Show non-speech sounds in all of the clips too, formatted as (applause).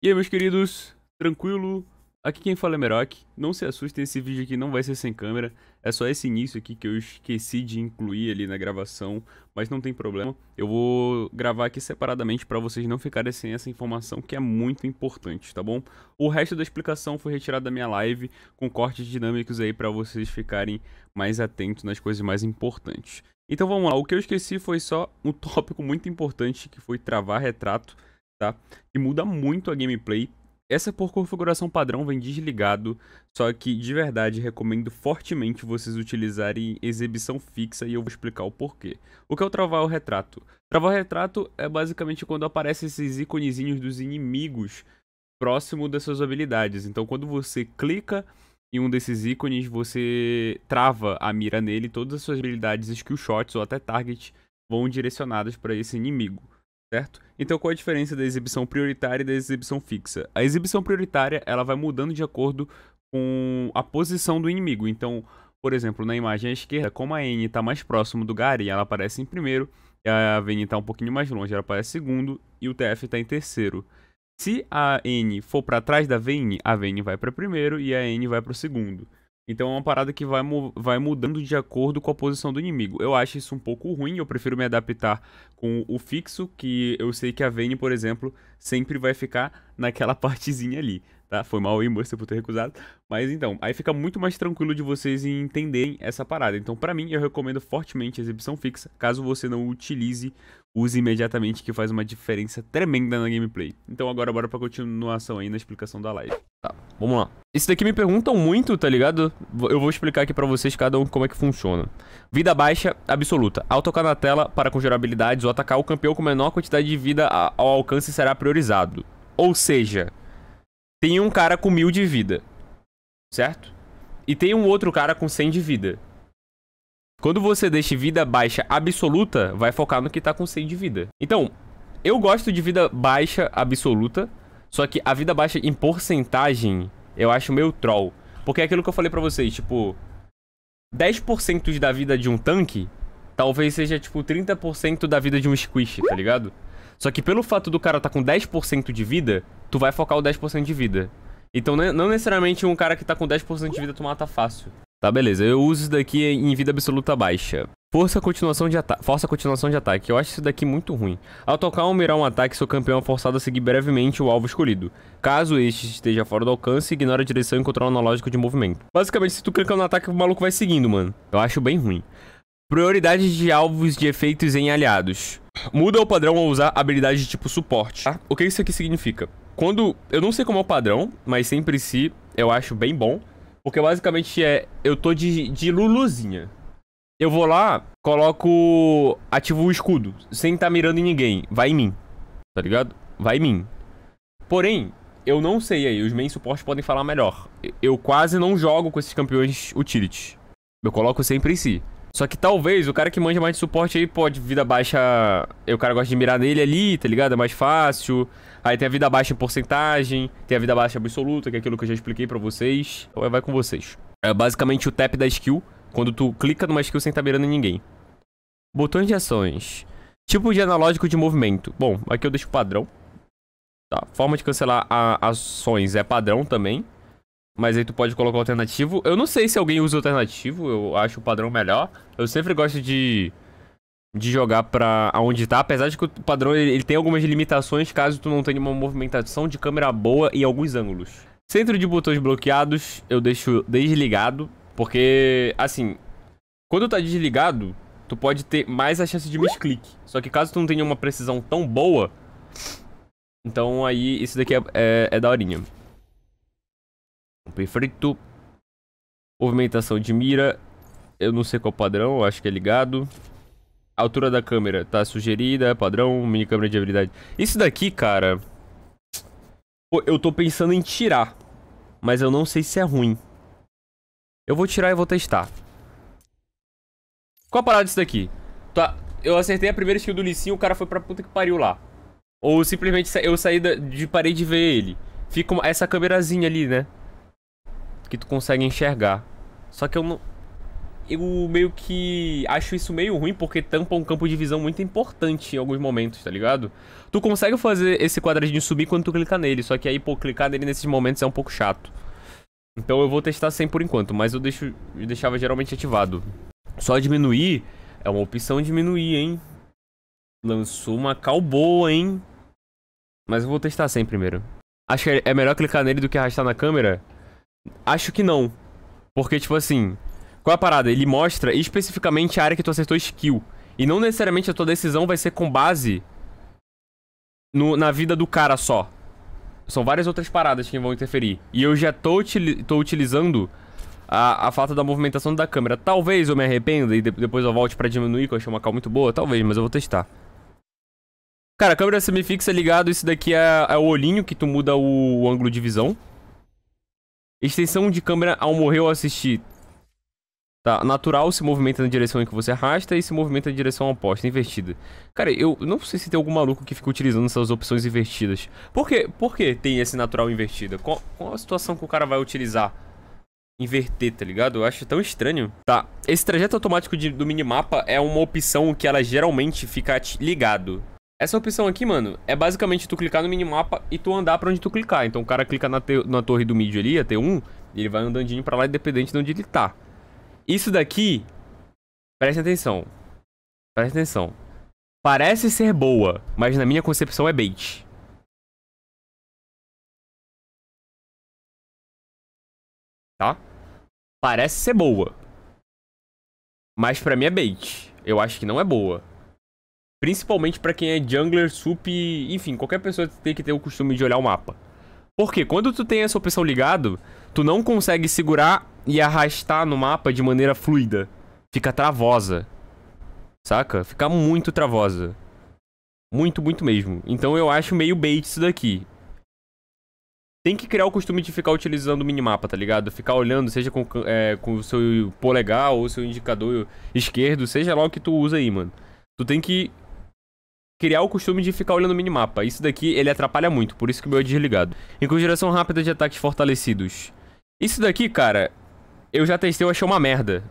E aí, meus queridos, tranquilo? Aqui quem fala é Meroc. Não se assustem, esse vídeo aqui não vai ser sem câmera. É só esse início aqui que eu esqueci de incluir ali na gravação, mas não tem problema. Eu vou gravar aqui separadamente para vocês não ficarem sem essa informação que é muito importante, tá bom? O resto da explicação foi retirado da minha live com cortes dinâmicos aí para vocês ficarem mais atentos nas coisas mais importantes. Então vamos lá, o que eu esqueci foi só um (laughs) tópico muito importante que foi travar retrato tá? Que muda muito a gameplay. Essa por configuração padrão vem desligado, só que de verdade recomendo fortemente vocês utilizarem exibição fixa e eu vou explicar o porquê. O que é o travar o retrato? Travar o retrato é basicamente quando aparecem esses íconezinhos dos inimigos próximo das suas habilidades. Então quando você clica em um desses ícones, você trava a mira nele, todas as suas habilidades, skill shots ou até target vão direcionadas para esse inimigo certo? Então qual é a diferença da exibição prioritária e da exibição fixa? A exibição prioritária, ela vai mudando de acordo com a posição do inimigo. Então, por exemplo, na imagem à esquerda, como a N está mais próximo do Gary, ela aparece em primeiro, a VN está um pouquinho mais longe, ela aparece em segundo, e o TF está em terceiro. Se a N for para trás da VN, a VN vai para primeiro e a N vai para o segundo. Então é uma parada que vai, mu vai mudando de acordo com a posição do inimigo. Eu acho isso um pouco ruim, eu prefiro me adaptar com o fixo, que eu sei que a Vayne, por exemplo, sempre vai ficar naquela (laughs) partezinha ali tá? Foi mal aí, moça, por ter recusado. Mas então, aí fica muito mais tranquilo de vocês entenderem essa parada. Então, para mim, eu recomendo fortemente a exibição fixa. Caso você não utilize, use imediatamente, que faz uma diferença tremenda na gameplay. Então, agora bora pra continuação aí na explicação da live. Tá, vamos lá. Isso daqui me perguntam muito, tá ligado? Eu vou explicar aqui pra vocês cada um como é que funciona. Vida baixa, absoluta. Ao tocar na tela, para conjurar habilidades ou atacar, o campeão com menor quantidade de vida ao alcance será priorizado. Ou seja, tem um cara com mil de vida. Certo? E tem um outro cara com 100 de vida. Quando você deixa vida baixa absoluta, vai focar no que tá com 100 de vida. Então, eu gosto de vida baixa absoluta, só que a vida baixa em porcentagem eu acho meio troll. Porque é aquilo que eu falei pra vocês, tipo... 10% da vida de um tanque, talvez seja, tipo, 30% da vida de um squish, tá ligado? Só que pelo fato do cara tá com 10% de vida, tu vai focar o 10% de vida. Então né, não necessariamente um cara que tá com 10% de vida tu mata fácil. Tá, beleza. Eu uso isso daqui em vida absoluta baixa. Força continuação de ataque. Força continuação de ataque. Eu acho isso daqui muito ruim. Ao tocar ou mirar um ataque, seu campeão é forçado a seguir brevemente o alvo escolhido. Caso este esteja fora do alcance, ignora a direção e controla o analógico de movimento. Basicamente, se tu clicar no ataque, o maluco vai seguindo, mano. Eu acho bem ruim. Prioridade de alvos de efeitos em aliados. Muda o padrão ao usar habilidade de tipo suporte. Tá? O que isso aqui significa? Quando... Eu não sei como é o padrão, mas sempre em si eu acho bem bom. Porque basicamente é... Eu tô de, de luluzinha. Eu vou lá, coloco... Ativo o escudo. Sem estar tá mirando em ninguém. Vai em mim. Tá ligado? Vai em mim. Porém, eu não sei aí. Os main suportes podem falar melhor. Eu quase não jogo com esses campeões utility. Eu coloco sempre em si. Só que talvez o cara que manja mais de suporte aí pode vida baixa... O cara gosta de mirar nele ali, tá ligado? É mais fácil. Aí tem a vida baixa em porcentagem, tem a vida baixa absoluta, que é aquilo que eu já expliquei pra vocês. Então é, vai com vocês. É basicamente o tap da skill, quando tu clica numa skill sem estar tá mirando em ninguém. Botões de ações. Tipo de analógico de movimento. Bom, aqui eu deixo padrão. Tá, forma de cancelar ações é padrão também. Mas aí tu pode colocar alternativo. Eu não sei se alguém usa alternativo, eu acho o padrão melhor. Eu sempre gosto de, de jogar pra onde tá, apesar de que o padrão ele, ele tem algumas limitações caso tu não tenha uma movimentação de câmera boa em alguns ângulos. Centro de botões bloqueados eu deixo desligado, porque, assim, quando tá desligado, tu pode ter mais a chance de misclick. Só que caso tu não tenha uma precisão tão boa, então aí isso daqui é, é, é daorinha. Perfeito. Movimentação de mira. Eu não sei qual padrão, acho que é ligado. A altura da câmera tá sugerida, padrão, mini câmera de habilidade. Isso daqui, cara... Pô, eu tô pensando em tirar. Mas eu não sei se é ruim. Eu vou tirar e vou testar. Qual a parada disso daqui? Tá, eu acertei a primeira skill do Licinho, o cara foi pra puta que pariu lá. Ou simplesmente eu saí de, parei de ver ele. Fica essa câmerazinha ali, né? que tu consegue enxergar. Só que eu não. Eu meio que acho isso meio ruim porque tampa um campo de visão muito importante em alguns momentos, tá ligado? Tu consegue fazer esse quadradinho subir quando tu clicar nele, só que aí, pô, clicar nele nesses momentos é um pouco chato. Então eu vou testar sem por enquanto, mas eu, deixo, eu deixava geralmente ativado. Só diminuir é uma opção diminuir, hein? Lançou uma cal boa, hein? Mas eu vou testar sem primeiro. Acho que é melhor clicar nele do que arrastar na câmera. Acho que não. Porque, tipo assim, qual é a parada? Ele mostra especificamente a área que tu acertou skill. E não necessariamente a tua decisão vai ser com base no, na vida do cara só. São várias outras paradas que vão interferir. E eu já tô, tô utilizando a, a, falta da movimentação da câmera. Talvez eu me arrependa e de, depois eu volte pra diminuir, que eu achei uma cal muito boa. Talvez, mas eu vou testar. Cara, câmera semifixa é ligado, isso daqui é, é o olhinho que tu muda o, o ângulo de visão. Extensão de câmera ao morrer ou assistir. Tá, natural se movimenta na direção em que você arrasta e se movimenta na direção oposta, invertida. Cara, eu não sei se tem algum maluco que fica utilizando essas opções invertidas. Por quê? Por que tem esse natural invertida? Qual, qual a situação que o cara vai utilizar? Inverter, tá ligado? Eu acho tão estranho. Tá, esse trajeto automático de, do minimapa é uma opção que ela geralmente fica ligado. Essa opção aqui, mano, é basicamente tu clicar no minimapa e tu andar pra onde tu clicar. Então o cara clica na, te, na torre do mid ali, a T1, e ele vai andandinho pra lá, independente de onde ele tá. Isso daqui, preste atenção, preste atenção. Parece ser boa, mas na minha concepção é bait. Tá? Parece ser boa. Mas pra mim é bait. Eu acho que não é boa. Principalmente para quem é jungler, sup, enfim, qualquer pessoa tem que ter o costume de olhar o mapa. Porque quando tu tem essa opção ligado, tu não consegue segurar e arrastar no mapa de maneira fluida. Fica travosa. Saca? Fica muito travosa. Muito, muito mesmo. Então eu acho meio bait isso daqui. Tem que criar o costume de ficar utilizando o minimapa, tá ligado? Ficar olhando, seja com, é, com o seu polegar ou seu indicador esquerdo, seja lá o que tu usa aí, mano. Tu tem que criar o costume de ficar olhando o minimapa. Isso daqui, ele atrapalha muito, por isso que o meu é desligado. Incongeração rápida de ataques fortalecidos. Isso daqui, cara, eu já testei, eu achei uma merda.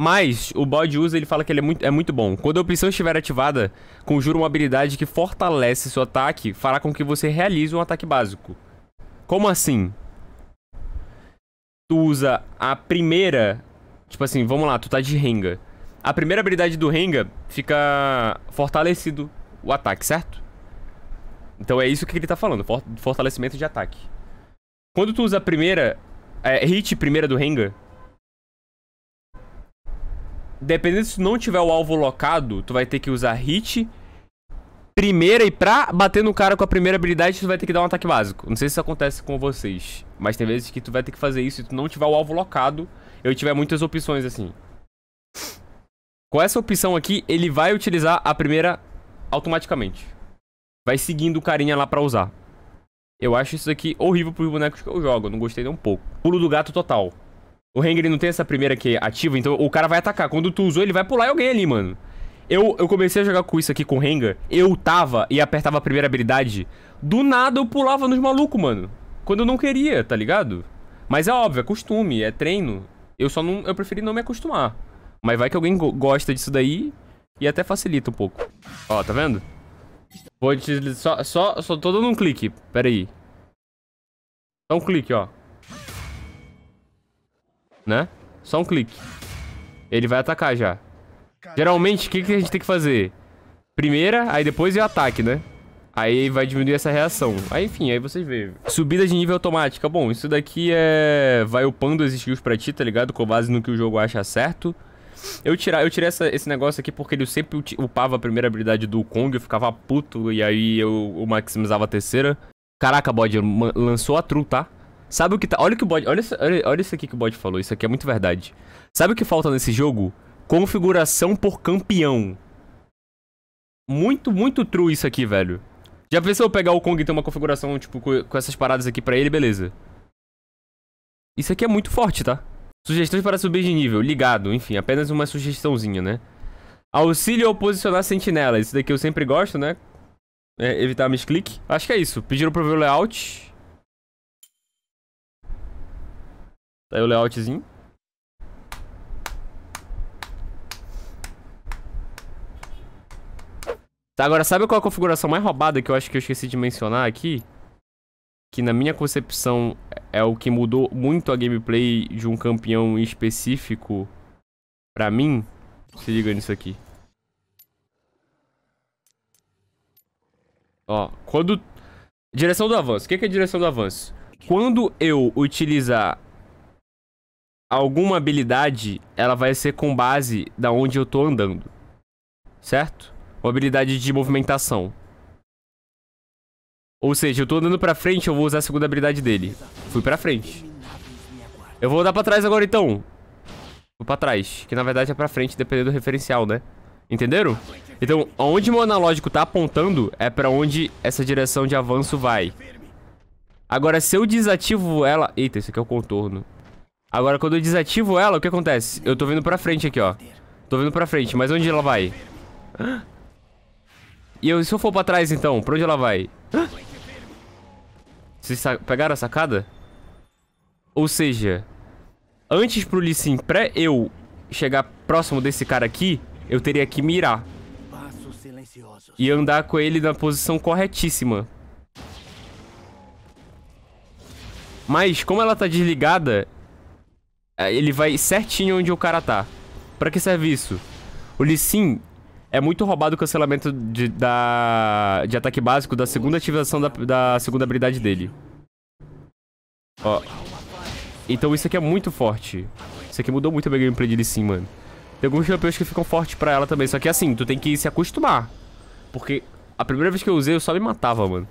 Mas o bode usa, ele fala que ele é muito, é muito bom. Quando a opção estiver ativada, conjura uma habilidade que fortalece seu ataque, fará com que você realize um ataque básico. Como assim? Tu usa a primeira... Tipo assim, vamos lá, tu tá de renga. A primeira habilidade do Renga fica fortalecido o ataque, certo? Então é isso que ele tá falando, fortalecimento de ataque. Quando tu usa a primeira, é, hit primeira do Renga, dependendo se tu não tiver o alvo locado, tu vai ter que usar hit primeira e pra bater no cara com a primeira habilidade, tu vai ter que dar um ataque básico. Não sei se isso acontece com vocês, mas tem vezes que tu vai ter que fazer isso e tu não tiver o alvo locado, eu tiver muitas opções assim. Com essa opção aqui, ele vai utilizar a primeira automaticamente. Vai seguindo o carinha lá pra usar. Eu acho isso aqui horrível pros bonecos que eu jogo. Eu não gostei nem um pouco. Pulo do gato total. O Hengri não tem essa primeira que é ativa, então o cara vai atacar. Quando tu usou, ele vai pular em alguém ali, mano. Eu, eu comecei a jogar com isso aqui com o Rengar. Eu tava e apertava a primeira habilidade. Do nada eu pulava nos malucos, mano. Quando eu não queria, tá ligado? Mas é óbvio, é costume, é treino. Eu só não. Eu preferi não me acostumar. Mas vai que alguém gosta disso daí e até facilita um pouco. Ó, tá vendo? Vou te... Só, só, só tô dando um clique. Pera aí. Só um clique, ó. Né? Só um clique. Ele vai atacar já. Geralmente, o que, que a gente tem que fazer? Primeira, aí depois é o ataque, né? Aí vai diminuir essa reação. Aí, enfim, aí vocês veem. Subida de nível automática. Bom, isso daqui é... Vai upando as skills pra ti, tá ligado? Com base no que o jogo acha certo. Eu, tirar, eu tirei essa, esse negócio aqui porque ele sempre upava a primeira habilidade do Kong, eu ficava puto, e aí eu, eu maximizava a terceira. Caraca, Bod, lançou a tru, tá? Sabe o que tá. Olha o que o bode. Olha, isso, olha, olha isso aqui que o Bod falou. Isso aqui é muito verdade. Sabe o que falta nesse jogo? Configuração por campeão. Muito, muito true isso aqui, velho. Já pensou eu pegar o Kong e ter uma configuração, tipo, com, com essas paradas aqui pra ele, beleza. Isso aqui é muito forte, tá? Sugestões para subir de nível, ligado. Enfim, apenas uma sugestãozinha, né? Auxílio ao posicionar sentinela. Isso daqui eu sempre gosto, né? É, evitar misclick. Acho que é isso. Pediram pra ver o layout. Tá aí o layoutzinho. Tá, agora sabe qual é a configuração mais roubada que eu acho que eu esqueci de mencionar aqui? Que na minha concepção é o que mudou muito a gameplay de um campeão específico pra mim. Se liga nisso aqui. Ó, quando... Direção do avanço. O que é, que é direção do avanço? Quando eu utilizar alguma habilidade, ela vai ser com base da onde eu tô andando. Certo? Ou habilidade de movimentação. Ou seja, eu tô andando pra frente, eu vou usar a segunda habilidade dele. Fui pra frente. Eu vou andar pra trás agora, então. Vou pra trás. Que, na verdade, é pra frente, dependendo do referencial, né? Entenderam? Então, aonde meu analógico tá apontando é pra onde essa direção de avanço vai. Agora, se eu desativo ela... Eita, isso aqui é o contorno. Agora, quando eu desativo ela, o que acontece? Eu tô vindo pra frente aqui, ó. Tô vindo pra frente, mas onde ela vai? (gasps) E eu, se eu for pra trás, então? Pra onde ela vai? (gasps) Vocês pegaram a sacada? Ou seja, antes pro Lee Sin, pré eu chegar próximo desse cara aqui, eu teria que mirar. E andar com ele na posição corretíssima. Mas, como ela tá desligada, é, ele vai certinho onde o cara tá. Pra que serve isso? O Lee Sin, é muito roubado o cancelamento de, da, de ataque básico da segunda ativação da, da segunda habilidade dele. Ó. Então isso aqui é muito forte. Isso aqui mudou muito a minha gameplay dele sim, mano. Tem alguns campeões que ficam fortes pra ela também. Só que assim, tu tem que se acostumar. Porque a primeira vez que eu usei, eu só me matava, mano.